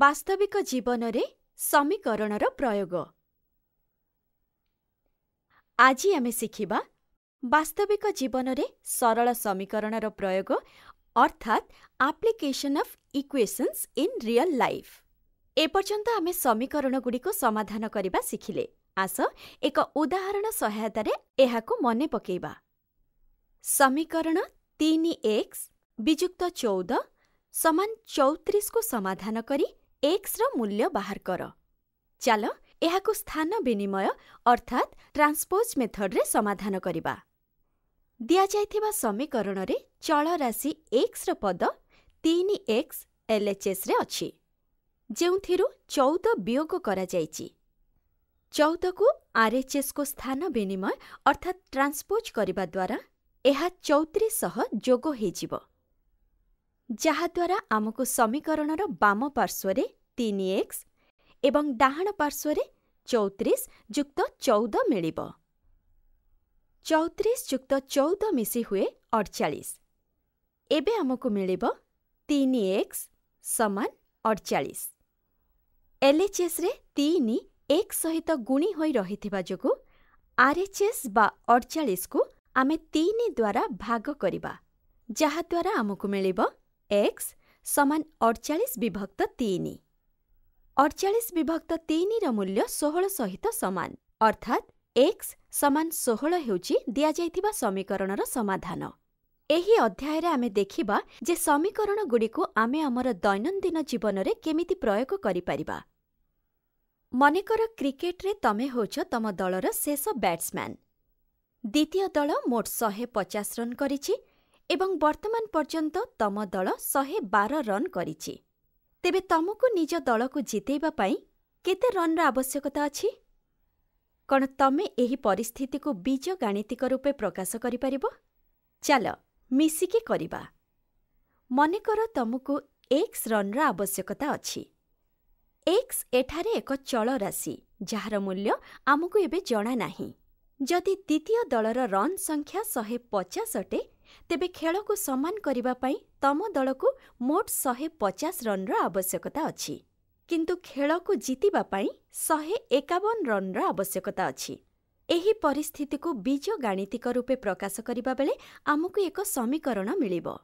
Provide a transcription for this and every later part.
ବାସ୍ତବିକ ଜୀବନରେ ସମୀକରଣର ପ୍ରୟୋଗ ଆଜି ଆମେ ଶିଖିବା ବାସ୍ତବିକ ଜୀବନରେ ସରଳ ସମୀକରଣର ପ୍ରୟୋଗ ଅର୍ଥାତ୍ application of equations in real life ଏପର୍ଯ୍ୟନ୍ତ ଆମେ ସମୀକରଣଗୁଡ଼ିକୁ ସମାଧାନ କରିବା ଶିଖିଲେ ଆସ ଏକ ଉଦାହରଣ ସହାୟତାରେ ଏହାକୁ ମନେ ପକାଇବା ସମୀକରଣ ତିନି ଏକ୍ସ ବିଯୁକ୍ତ ଚଉଦ ସମାନ ଚଉତିରିଶକୁ ସମାଧାନ କରି ଏକ୍ସର ମୂଲ୍ୟ ବାହାର କର ଚାଲ ଏହାକୁ ସ୍ଥାନ ବିନିମୟ ଅର୍ଥାତ୍ ଟ୍ରାନ୍ସପୋଜ୍ ମେଥଡ଼ରେ ସମାଧାନ କରିବା ଦିଆଯାଇଥିବା ସମୀକରଣରେ ଚଳରାଶି ଏକ୍ସର ପଦ ତିନି ଏକ୍ସ ଏଲ୍ଏଚ୍ଏସ୍ରେ ଅଛି ଯେଉଁଥିରୁ ଚଉଦ ବିୟୋଗ କରାଯାଇଛି ଚଉଦକୁ ଆର୍ଏଚ୍ଏସ୍କୁ ସ୍ଥାନ ବିନିମୟ ଅର୍ଥାତ୍ ଟ୍ରାନ୍ସପୋଜ୍ କରିବା ଦ୍ୱାରା ଏହା ଚଉତିରିଶ ସହ ଯୋଗ ହୋଇଯିବ ଯାହାଦ୍ୱାରା ଆମକୁ ସମୀକରଣର ବାମ ପାର୍ଶ୍ୱରେ ତିନି ଏକ୍ସ ଏବଂ ଡାହାଣ ପାର୍ଶ୍ୱରେ ଚଉତିରିଶ ଯୁକ୍ତ ଚଉଦ ମିଳିବ ଚଉତିରିଶ ଯୁକ୍ତ ଚଉଦ ମିଶି ହୁଏ ଅଡ଼ଚାଳିଶ ଏବେ ଆମକୁ ମିଳିବ ତିନି ଏକ୍ସ ସମାନ ଅଡ଼ଚାଳିଶ ଏଲ୍ଏଚ୍ଏସ୍ରେ ତିନି ଏକ୍ ସହିତ ଗୁଣି ହୋଇ ରହିଥିବା ଯୋଗୁଁ ଆର୍ଏଚ୍ଏସ୍ ବା ଅଡ଼ଚାଳିଶକୁ ଆମେ ତିନି ଦ୍ୱାରା ଭାଗ କରିବା ଯାହାଦ୍ୱାରା ଆମକୁ ମିଳିବ एक्स समान अडचालिस विभक्त तिन अडचालिस विभक्त तिन र ମୂଲ୍ୟ ଷୋହଳ सहित समान ଅର୍ଥାତ୍ एक्स समान ଷୋହଳ ହେଉଛି ଦିଆଯାଇଥିବା ସମୀକରଣର ସମାଧାନ ଏହି ଅଧ୍ୟାୟରେ ଆମେ ଦେଖିବା ଯେ ସମୀକରଣଗୁଡ଼ିକୁ ଆମେ ଆମର ଦୈନନ୍ଦିନ ଜୀବନରେ କେମିତି ପ୍ରୟୋଗ କରିପାରିବା ମନେକର କ୍ରିକେଟରେ ତମେ ହେଉଛ ତମ ଦଳର ଶେଷ ବ୍ୟାଟ୍ସମ୍ୟାନ୍ ଦ୍ୱିତୀୟ ଦଳ ମୋଟ ଶହେ ପଚାଶ ରନ୍ କରିଛି ଏବଂ ବର୍ତ୍ତମାନ ପର୍ଯ୍ୟନ୍ତ ତମ ଦଳ ଶହେ ବାର ରନ୍ କରିଛି ତେବେ ତମକୁ ନିଜ ଦଳକୁ ଜିତେଇବା ପାଇଁ କେତେ ରନ୍ର ଆବଶ୍ୟକତା ଅଛି କ'ଣ ତମେ ଏହି ପରିସ୍ଥିତିକୁ ବୀଜ ଗାଣିତିକ ରୂପେ ପ୍ରକାଶ କରିପାରିବ ଚାଲ ମିଶିକି କରିବା ମନେକର ତମକୁ ଏକ୍ସ ରନ୍ର ଆବଶ୍ୟକତା ଅଛି ଏକ୍ସ ଏଠାରେ ଏକ ଚଳ ରାଶି ଯାହାର ମୂଲ୍ୟ ଆମକୁ ଏବେ ଜଣା ନାହିଁ ଯଦି ଦ୍ୱିତୀୟ ଦଳର ରନ୍ ସଂଖ୍ୟା ଶହେ ପଚାଶ ଅଟେ ତେବେ ଖେଳକୁ ସମାନ କରିବା ପାଇଁ ତମ ଦଳକୁ ମୋଟ ଶହେ ପଚାଶ ରନ୍ର ଆବଶ୍ୟକତା ଅଛି କିନ୍ତୁ ଖେଳକୁ ଜିତିବା ପାଇଁ ଶହେ ଏକାବନ ରନ୍ର ଆବଶ୍ୟକତା ଅଛି ଏହି ପରିସ୍ଥିତିକୁ ବୀଜ ଗାଣିତିକ ରୂପେ ପ୍ରକାଶ କରିବା ବେଳେ ଆମକୁ ଏକ ସମୀକରଣ ମିଳିବ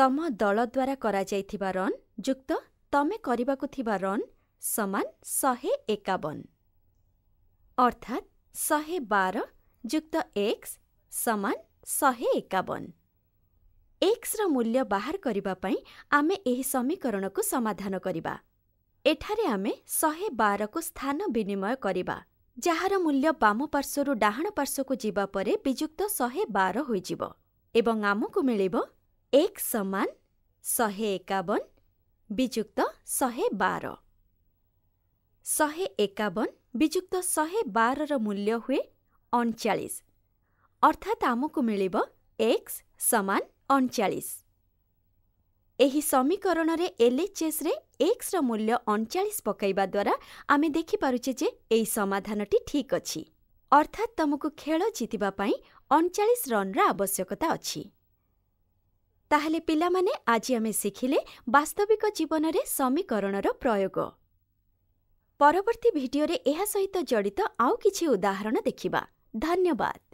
ତମ ଦଳ ଦ୍ୱାରା କରାଯାଇଥିବା ରନ୍ ଯୁକ୍ତ ତମେ କରିବାକୁ ଥିବା ରନ୍ ସମାନ ଶହେ ଏକାବନ ଅର୍ଥାତ୍ ଶହେ ବାର ଯୁକ୍ତ ଏକ୍ସ ସମାନ ଶହେ ଏକାବନ ଏକ୍ସର ମୂଲ୍ୟ ବାହାର କରିବା ପାଇଁ ଆମେ ଏହି ସମୀକରଣକୁ ସମାଧାନ କରିବା ଏଠାରେ ଆମେ ଶହେ ବାରକୁ ସ୍ଥାନ ବିନିମୟ କରିବା ଯାହାର ମୂଲ୍ୟ ବାମ ପାର୍ଶ୍ୱରୁ ଡାହାଣ ପାର୍ଶ୍ୱକୁ ଯିବା ପରେ ବିଯୁକ୍ତ ଶହେ ବାର ହୋଇଯିବ ଏବଂ ଆମକୁ ମିଳିବ ଏକ ସମାନ ଶହେ ଏକାବନ ବିଯୁକ୍ତ ଶହେ ବାର ଶହେ ଏକାବନ ବିଯୁକ୍ତ ଶହେ ବାରର ମୂଲ୍ୟ ହୁଏ ଅଣଚାଳିଶ ଅର୍ଥାତ୍ ଆମକୁ ମିଳିବ ଏକ୍ସ ସମାନ ଅଣଚାଳିଶ ଏହି ସମୀକରଣରେ ଏଲ୍ଏଚ୍ଏସ୍ରେ ଏକ୍ସର ମୂଲ୍ୟ ଅଣଚାଳିଶ ପକାଇବା ଦ୍ୱାରା ଆମେ ଦେଖିପାରୁଛେ ଯେ ଏହି ସମାଧାନଟି ଠିକ୍ ଅଛି ଅର୍ଥାତ୍ ତୁମକୁ ଖେଳ ଜିତିବା ପାଇଁ ଅଣଚାଳିଶ ରନ୍ର ଆବଶ୍ୟକତା ଅଛି ତାହେଲେ ପିଲାମାନେ ଆଜି ଆମେ ଶିଖିଲେ ବାସ୍ତବିକ ଜୀବନରେ ସମୀକରଣର ପ୍ରୟୋଗ ପରବର୍ତ୍ତୀ ଭିଡିଓରେ ଏହା ସହିତ ଜଡ଼ିତ ଆଉ କିଛି ଉଦାହରଣ ଦେଖିବା ଧନ୍ୟବାଦ